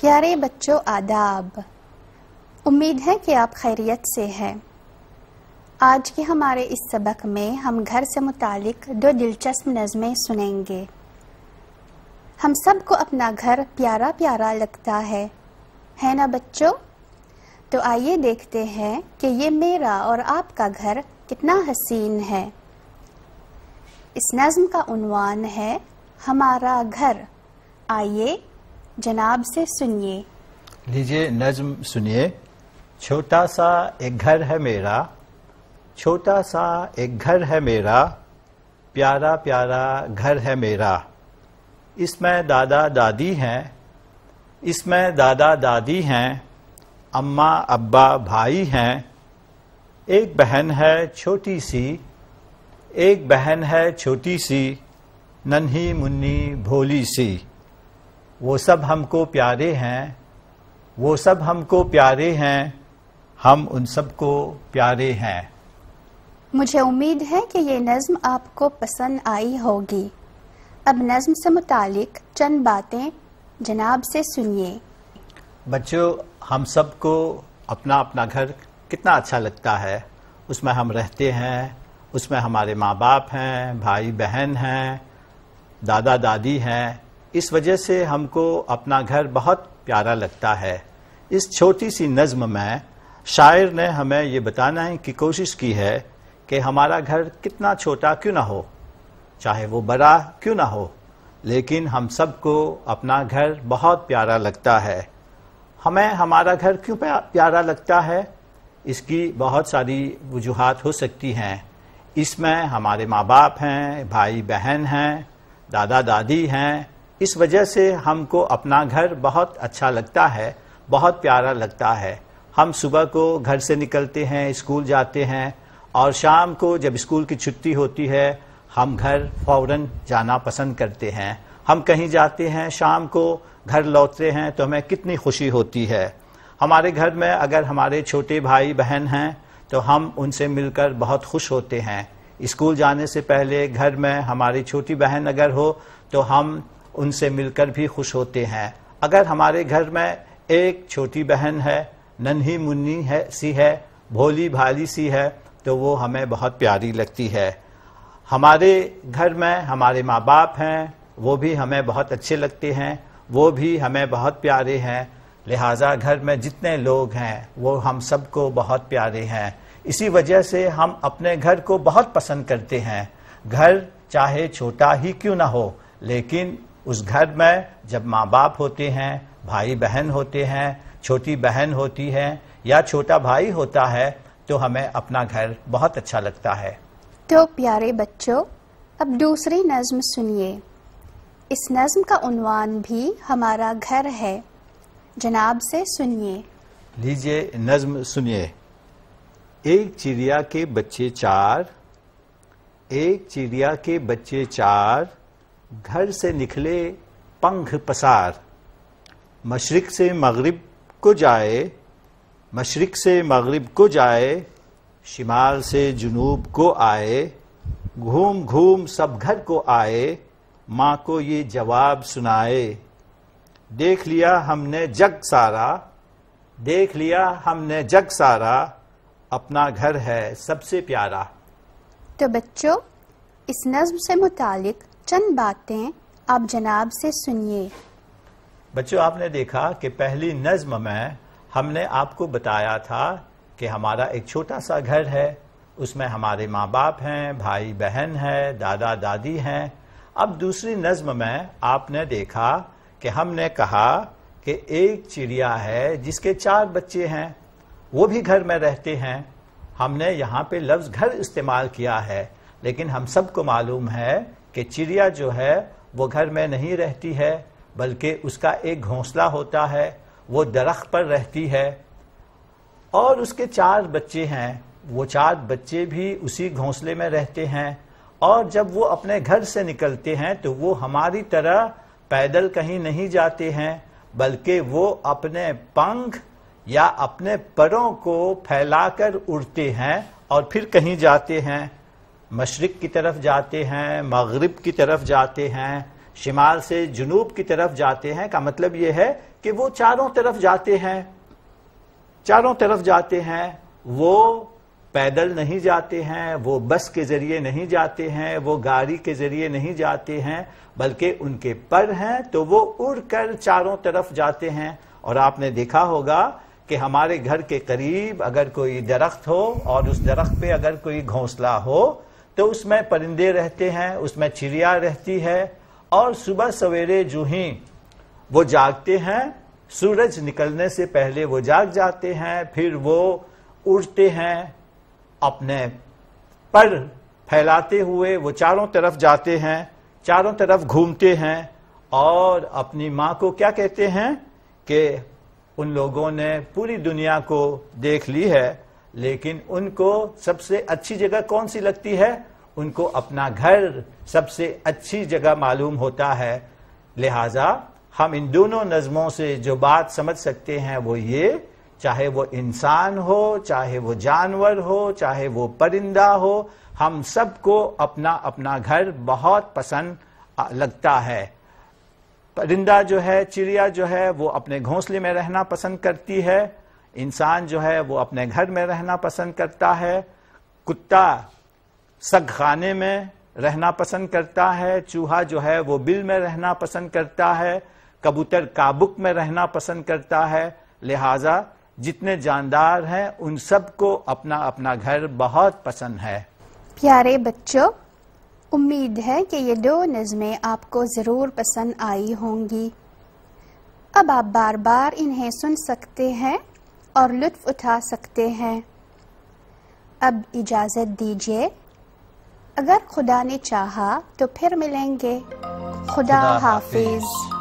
प्यारे बच्चों आदाब उम्मीद है कि आप खैरियत से हैं आज के हमारे इस सबक में हम घर से मुतालिक दो दिलचस्प नज़में सुनेंगे हम सबको अपना घर प्यारा प्यारा लगता है है ना बच्चों तो आइए देखते हैं कि ये मेरा और आपका घर कितना हसीन है इस नज़म का उनवान है हमारा घर आइए जनाब से सुनिए लीजिए नज्म सुनिए छोटा सा एक घर है मेरा छोटा सा एक घर है मेरा प्यारा प्यारा घर है मेरा इसमें दादा दादी हैं इसमें दादा दादी हैं अम्मा अब्बा भाई हैं एक बहन है छोटी सी एक बहन है छोटी सी नन्ही मुन्नी भोली सी वो सब हमको प्यारे हैं वो सब हमको प्यारे हैं हम उन सबको प्यारे हैं मुझे उम्मीद है कि ये नज्म आपको पसंद आई होगी अब नज्म से मुतालिक चंद बातें जनाब से सुनिए बच्चों हम सबको अपना अपना घर कितना अच्छा लगता है उसमें हम रहते हैं उसमें हमारे माँ बाप हैं भाई बहन हैं दादा दादी हैं इस वजह से हमको अपना घर बहुत प्यारा लगता है इस छोटी सी नज़म में शायर ने हमें ये बताने की कोशिश की है कि हमारा घर कितना छोटा क्यों ना हो चाहे वो बड़ा क्यों ना हो लेकिन हम सबको अपना घर बहुत प्यारा लगता है हमें हमारा घर क्यों प्यारा लगता है इसकी बहुत सारी वजूहत हो सकती हैं इसमें हमारे माँ बाप हैं भाई बहन हैं दादा दादी हैं इस वजह से हमको अपना घर बहुत अच्छा लगता है बहुत प्यारा लगता है हम सुबह को घर से निकलते हैं स्कूल जाते हैं और शाम को जब स्कूल की छुट्टी होती है हम घर फौरन जाना पसंद करते हैं हम कहीं जाते हैं शाम को घर लौटते हैं तो हमें कितनी खुशी होती है हमारे घर में अगर हमारे छोटे भाई बहन हैं तो हम उनसे मिलकर बहुत खुश होते हैं स्कूल जाने से पहले घर में हमारी छोटी बहन अगर हो तो हम उनसे मिलकर भी खुश होते हैं अगर हमारे घर में एक छोटी बहन है नन्ही मुन्नी है सी है भोली भाली सी है तो वो हमें बहुत प्यारी लगती है हमारे घर में हमारे माँ बाप हैं वो भी हमें बहुत अच्छे लगते हैं वो भी हमें बहुत प्यारे हैं लिहाजा घर में जितने लोग हैं वो हम सबको बहुत प्यारे हैं इसी वजह से हम अपने घर को बहुत पसंद करते हैं घर चाहे छोटा ही क्यों ना हो लेकिन उस घर में जब माँ बाप होते हैं भाई बहन होते हैं छोटी बहन होती है या छोटा भाई होता है तो हमें अपना घर बहुत अच्छा लगता है तो प्यारे बच्चों अब दूसरी नज्म सुनिए इस नज्म का उन्वान भी हमारा घर है जनाब से सुनिए लीजिए नज्म सुनिए एक चिड़िया के बच्चे चार एक चिड़िया के बच्चे चार घर से निकले पंख पसार मशरक से मगरिब को जाए मशरक से मगरिब को जाए शिमाल से जुनूब को आए घूम घूम सब घर को आए माँ को ये जवाब सुनाए देख लिया हमने जग सारा देख लिया हमने जग सारा अपना घर है सबसे प्यारा तो बच्चों इस नज्म से मुतालिक चंद बातें आप जनाब से सुनिए बच्चों आपने देखा कि पहली नज्म में हमने आपको बताया था कि हमारा एक छोटा सा घर है उसमें हमारे माँ बाप हैं भाई बहन हैं दादा दादी हैं अब दूसरी नज्म में आपने देखा कि हमने कहा कि एक चिड़िया है जिसके चार बच्चे हैं वो भी घर में रहते हैं हमने यहाँ पे लफ्ज़ घर इस्तेमाल किया है लेकिन हम सबको मालूम है कि चिड़िया जो है वो घर में नहीं रहती है बल्कि उसका एक घोंसला होता है वो दरख्त पर रहती है और उसके चार बच्चे हैं वो चार बच्चे भी उसी घोंसले में रहते हैं और जब वो अपने घर से निकलते हैं तो वो हमारी तरह पैदल कहीं नहीं जाते हैं बल्कि वो अपने पंख या अपने परों को फैलाकर उड़ते हैं और फिर कहीं जाते हैं मशरक़ की तरफ जाते हैं मगरब की तरफ जाते हैं शिमाल से जुनूब की तरफ जाते हैं का मतलब यह है कि वो चारों तरफ जाते हैं चारों तरफ जाते हैं वो पैदल नहीं जाते हैं वो बस के ज़रिए नहीं जाते हैं वो गाड़ी के ज़रिए नहीं जाते हैं बल्कि उनके पर हैं तो वो उड़ कर चारों तरफ जाते हैं और आपने देखा होगा कि हमारे घर के करीब अगर कोई दरख्त हो और उस दरख्त पे अगर कोई घोंसला हो तो उसमें परिंदे रहते हैं उसमें चिड़िया रहती है और सुबह सवेरे जो ही वो जागते हैं सूरज निकलने से पहले वो जाग जाते हैं फिर वो उड़ते हैं अपने पर फैलाते हुए वो चारों तरफ जाते हैं चारों तरफ घूमते हैं और अपनी माँ को क्या कहते हैं कि उन लोगों ने पूरी दुनिया को देख ली है लेकिन उनको सबसे अच्छी जगह कौन सी लगती है उनको अपना घर सबसे अच्छी जगह मालूम होता है लिहाजा हम इन दोनों नज़मों से जो बात समझ सकते हैं वो ये चाहे वो इंसान हो चाहे वो जानवर हो चाहे वो परिंदा हो हम सबको अपना अपना घर बहुत पसंद लगता है परिंदा जो है चिड़िया जो है वो अपने घोंसले में रहना पसंद करती है इंसान जो है वो अपने घर में रहना पसंद करता है कुत्ता सग खाने में रहना पसंद करता है चूहा जो है वो बिल में रहना पसंद करता है कबूतर काबुक में रहना पसंद करता है लिहाजा जितने जानदार हैं उन सबको अपना अपना घर बहुत पसंद है प्यारे बच्चों उम्मीद है कि ये दो नज़में आपको ज़रूर पसंद आई होंगी अब आप बार बार इन्हें सुन सकते हैं और लुत्फ उठा सकते हैं अब इजाज़त दीजिए अगर खुदा ने चाहा तो फिर मिलेंगे खुदा, खुदा हाफिज़